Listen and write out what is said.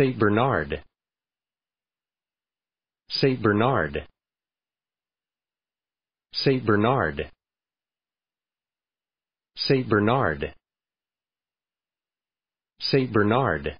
St. Bernard St. Bernard St. Bernard St. Bernard St. Bernard